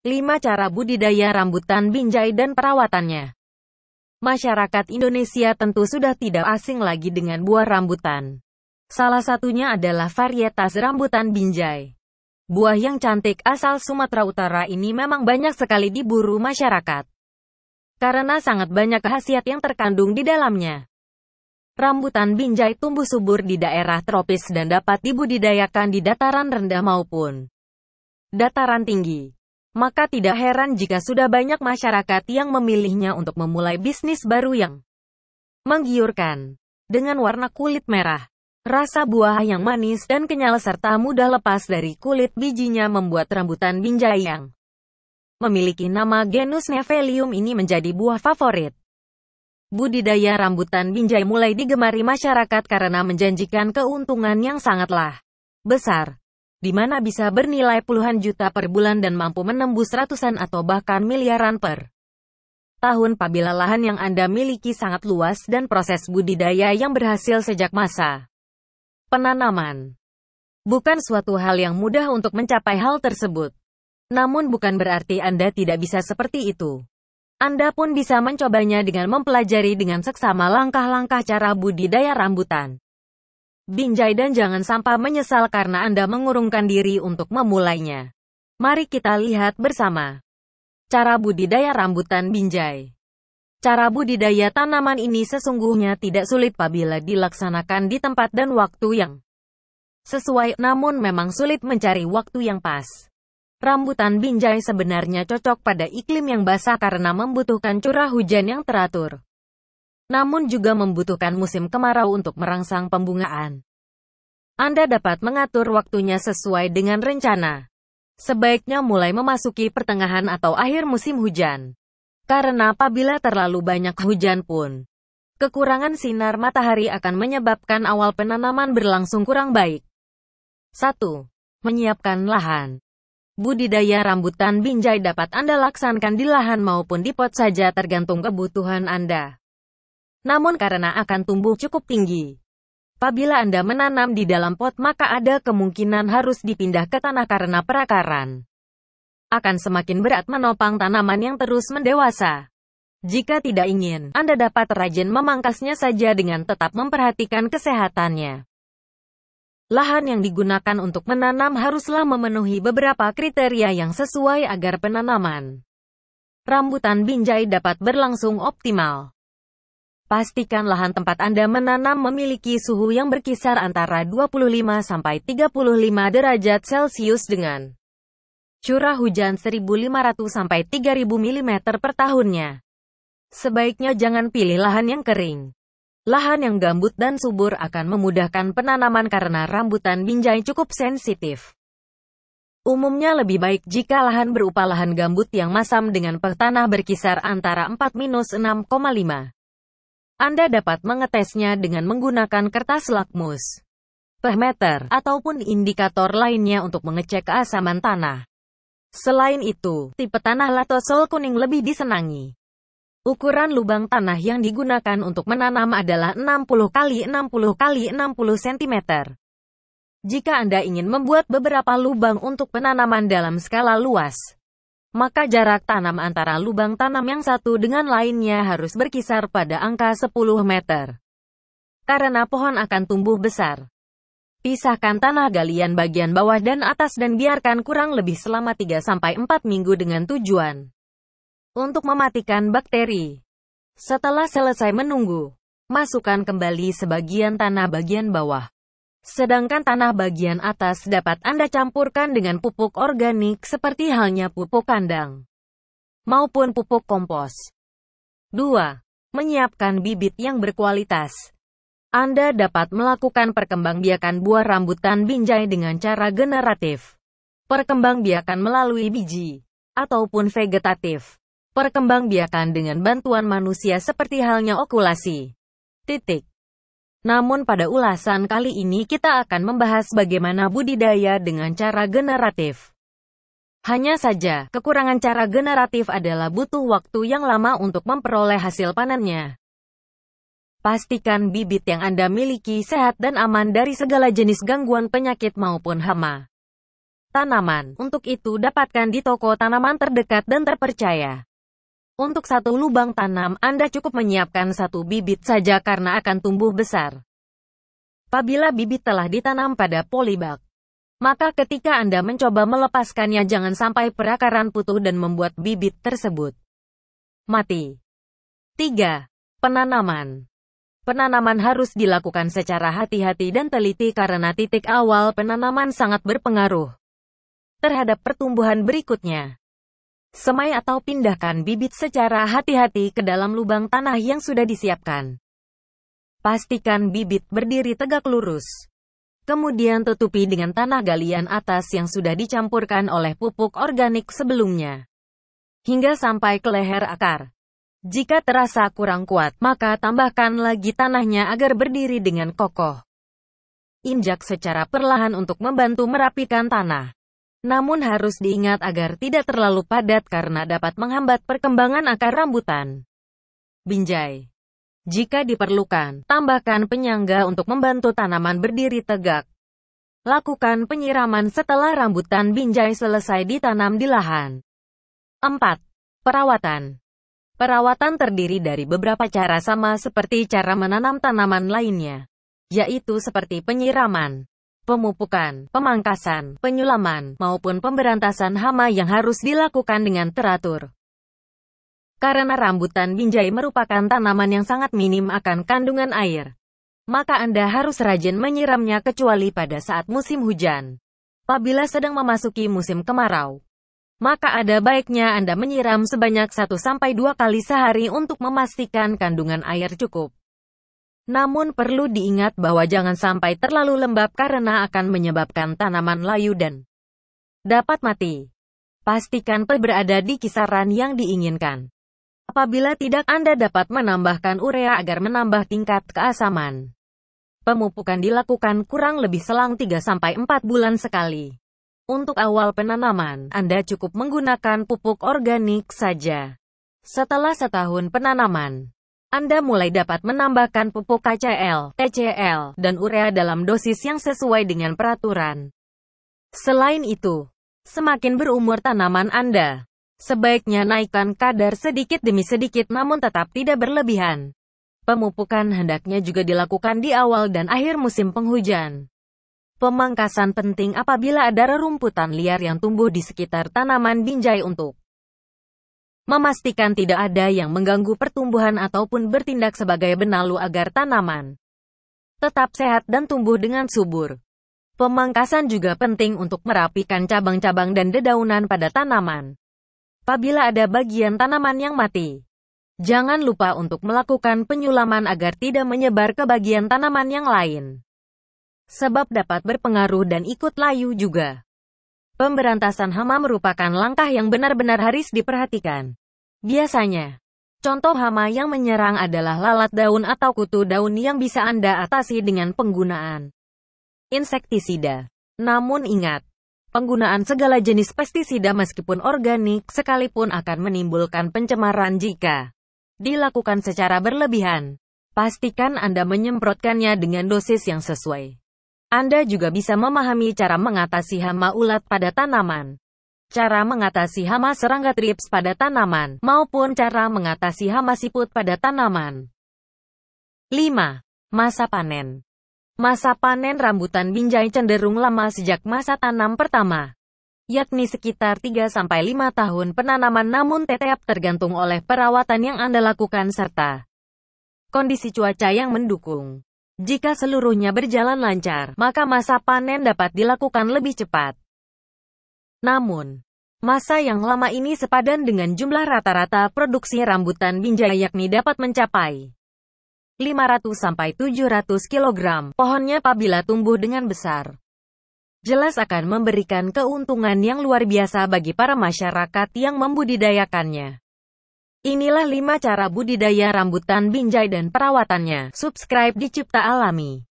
5. Cara budidaya rambutan binjai dan perawatannya Masyarakat Indonesia tentu sudah tidak asing lagi dengan buah rambutan. Salah satunya adalah varietas rambutan binjai. Buah yang cantik asal Sumatera Utara ini memang banyak sekali diburu masyarakat. Karena sangat banyak khasiat yang terkandung di dalamnya. Rambutan binjai tumbuh subur di daerah tropis dan dapat dibudidayakan di dataran rendah maupun dataran tinggi. Maka tidak heran jika sudah banyak masyarakat yang memilihnya untuk memulai bisnis baru yang menggiurkan. Dengan warna kulit merah, rasa buah yang manis dan kenyal serta mudah lepas dari kulit bijinya membuat rambutan binjai yang memiliki nama genus Nevelium ini menjadi buah favorit. Budidaya rambutan binjai mulai digemari masyarakat karena menjanjikan keuntungan yang sangatlah besar di mana bisa bernilai puluhan juta per bulan dan mampu menembus ratusan atau bahkan miliaran per tahun pabila lahan yang Anda miliki sangat luas dan proses budidaya yang berhasil sejak masa penanaman. Bukan suatu hal yang mudah untuk mencapai hal tersebut. Namun bukan berarti Anda tidak bisa seperti itu. Anda pun bisa mencobanya dengan mempelajari dengan seksama langkah-langkah cara budidaya rambutan binjai dan jangan sampai menyesal karena Anda mengurungkan diri untuk memulainya. Mari kita lihat bersama. Cara budidaya rambutan binjai. Cara budidaya tanaman ini sesungguhnya tidak sulit apabila dilaksanakan di tempat dan waktu yang sesuai, namun memang sulit mencari waktu yang pas. Rambutan binjai sebenarnya cocok pada iklim yang basah karena membutuhkan curah hujan yang teratur namun juga membutuhkan musim kemarau untuk merangsang pembungaan. Anda dapat mengatur waktunya sesuai dengan rencana. Sebaiknya mulai memasuki pertengahan atau akhir musim hujan. Karena apabila terlalu banyak hujan pun, kekurangan sinar matahari akan menyebabkan awal penanaman berlangsung kurang baik. 1. Menyiapkan lahan. Budidaya rambutan binjai dapat Anda laksankan di lahan maupun di pot saja tergantung kebutuhan Anda. Namun karena akan tumbuh cukup tinggi, apabila Anda menanam di dalam pot maka ada kemungkinan harus dipindah ke tanah karena perakaran akan semakin berat menopang tanaman yang terus mendewasa. Jika tidak ingin, Anda dapat rajin memangkasnya saja dengan tetap memperhatikan kesehatannya. Lahan yang digunakan untuk menanam haruslah memenuhi beberapa kriteria yang sesuai agar penanaman rambutan binjai dapat berlangsung optimal. Pastikan lahan tempat Anda menanam memiliki suhu yang berkisar antara 25 sampai 35 derajat Celcius dengan curah hujan 1500 sampai 3000 mm per tahunnya. Sebaiknya jangan pilih lahan yang kering. Lahan yang gambut dan subur akan memudahkan penanaman karena rambutan binjai cukup sensitif. Umumnya lebih baik jika lahan berupa lahan gambut yang masam dengan pertanah berkisar antara 4-6,5 anda dapat mengetesnya dengan menggunakan kertas lakmus, meter ataupun indikator lainnya untuk mengecek keasaman tanah. Selain itu, tipe tanah latosol kuning lebih disenangi. Ukuran lubang tanah yang digunakan untuk menanam adalah 60 x 60 x 60 cm. Jika Anda ingin membuat beberapa lubang untuk penanaman dalam skala luas, maka jarak tanam antara lubang tanam yang satu dengan lainnya harus berkisar pada angka 10 meter. Karena pohon akan tumbuh besar. Pisahkan tanah galian bagian bawah dan atas dan biarkan kurang lebih selama 3-4 minggu dengan tujuan untuk mematikan bakteri. Setelah selesai menunggu, masukkan kembali sebagian tanah bagian bawah. Sedangkan tanah bagian atas dapat Anda campurkan dengan pupuk organik seperti halnya pupuk kandang maupun pupuk kompos. 2. Menyiapkan bibit yang berkualitas. Anda dapat melakukan perkembangbiakan buah rambutan binjai dengan cara generatif. Perkembangbiakan melalui biji ataupun vegetatif. Perkembangbiakan dengan bantuan manusia seperti halnya okulasi. Titik. Namun pada ulasan kali ini kita akan membahas bagaimana budidaya dengan cara generatif. Hanya saja, kekurangan cara generatif adalah butuh waktu yang lama untuk memperoleh hasil panennya. Pastikan bibit yang Anda miliki sehat dan aman dari segala jenis gangguan penyakit maupun hama. Tanaman, untuk itu dapatkan di toko tanaman terdekat dan terpercaya. Untuk satu lubang tanam, Anda cukup menyiapkan satu bibit saja karena akan tumbuh besar. Apabila bibit telah ditanam pada polybag, maka ketika Anda mencoba melepaskannya jangan sampai perakaran putuh dan membuat bibit tersebut mati. 3. Penanaman Penanaman harus dilakukan secara hati-hati dan teliti karena titik awal penanaman sangat berpengaruh terhadap pertumbuhan berikutnya. Semai atau pindahkan bibit secara hati-hati ke dalam lubang tanah yang sudah disiapkan. Pastikan bibit berdiri tegak lurus. Kemudian tutupi dengan tanah galian atas yang sudah dicampurkan oleh pupuk organik sebelumnya. Hingga sampai ke leher akar. Jika terasa kurang kuat, maka tambahkan lagi tanahnya agar berdiri dengan kokoh. Injak secara perlahan untuk membantu merapikan tanah. Namun harus diingat agar tidak terlalu padat karena dapat menghambat perkembangan akar rambutan. Binjai Jika diperlukan, tambahkan penyangga untuk membantu tanaman berdiri tegak. Lakukan penyiraman setelah rambutan binjai selesai ditanam di lahan. 4. Perawatan Perawatan terdiri dari beberapa cara sama seperti cara menanam tanaman lainnya, yaitu seperti penyiraman, pemupukan, pemangkasan, penyulaman, maupun pemberantasan hama yang harus dilakukan dengan teratur. Karena rambutan binjai merupakan tanaman yang sangat minim akan kandungan air, maka Anda harus rajin menyiramnya kecuali pada saat musim hujan. Apabila sedang memasuki musim kemarau, maka ada baiknya Anda menyiram sebanyak 1-2 kali sehari untuk memastikan kandungan air cukup. Namun perlu diingat bahwa jangan sampai terlalu lembab karena akan menyebabkan tanaman layu dan dapat mati. Pastikan pH berada di kisaran yang diinginkan. Apabila tidak, Anda dapat menambahkan urea agar menambah tingkat keasaman. Pemupukan dilakukan kurang lebih selang 3-4 bulan sekali. Untuk awal penanaman, Anda cukup menggunakan pupuk organik saja. Setelah setahun penanaman, anda mulai dapat menambahkan pupuk KCl, TCl, dan urea dalam dosis yang sesuai dengan peraturan. Selain itu, semakin berumur tanaman Anda, sebaiknya naikkan kadar sedikit demi sedikit namun tetap tidak berlebihan. Pemupukan hendaknya juga dilakukan di awal dan akhir musim penghujan. Pemangkasan penting apabila ada rerumputan liar yang tumbuh di sekitar tanaman binjai untuk memastikan tidak ada yang mengganggu pertumbuhan ataupun bertindak sebagai benalu agar tanaman tetap sehat dan tumbuh dengan subur. Pemangkasan juga penting untuk merapikan cabang-cabang dan dedaunan pada tanaman. Apabila ada bagian tanaman yang mati, jangan lupa untuk melakukan penyulaman agar tidak menyebar ke bagian tanaman yang lain. Sebab dapat berpengaruh dan ikut layu juga. Pemberantasan hama merupakan langkah yang benar-benar harus diperhatikan. Biasanya, contoh hama yang menyerang adalah lalat daun atau kutu daun yang bisa Anda atasi dengan penggunaan insektisida. Namun ingat, penggunaan segala jenis pestisida meskipun organik sekalipun akan menimbulkan pencemaran jika dilakukan secara berlebihan. Pastikan Anda menyemprotkannya dengan dosis yang sesuai. Anda juga bisa memahami cara mengatasi hama ulat pada tanaman. Cara mengatasi hama serangga trips pada tanaman, maupun cara mengatasi hama siput pada tanaman. 5. Masa panen Masa panen rambutan binjai cenderung lama sejak masa tanam pertama, yakni sekitar 3-5 tahun penanaman namun tetap tergantung oleh perawatan yang Anda lakukan serta kondisi cuaca yang mendukung. Jika seluruhnya berjalan lancar, maka masa panen dapat dilakukan lebih cepat. Namun, masa yang lama ini sepadan dengan jumlah rata-rata produksi rambutan binjai yakni dapat mencapai 500-700 kg. Pohonnya apabila tumbuh dengan besar, jelas akan memberikan keuntungan yang luar biasa bagi para masyarakat yang membudidayakannya. Inilah 5 cara budidaya rambutan binjai dan perawatannya. Subscribe di Cipta Alami.